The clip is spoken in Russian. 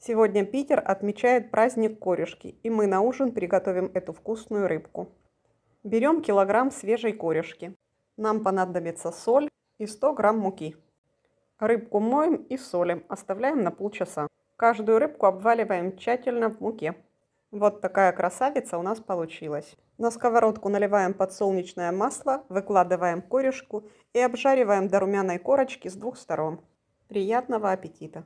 Сегодня Питер отмечает праздник корешки, и мы на ужин приготовим эту вкусную рыбку. Берем килограмм свежей корешки. Нам понадобится соль и 100 грамм муки. Рыбку моем и солим, оставляем на полчаса. Каждую рыбку обваливаем тщательно в муке. Вот такая красавица у нас получилась. На сковородку наливаем подсолнечное масло, выкладываем корешку и обжариваем до румяной корочки с двух сторон. Приятного аппетита!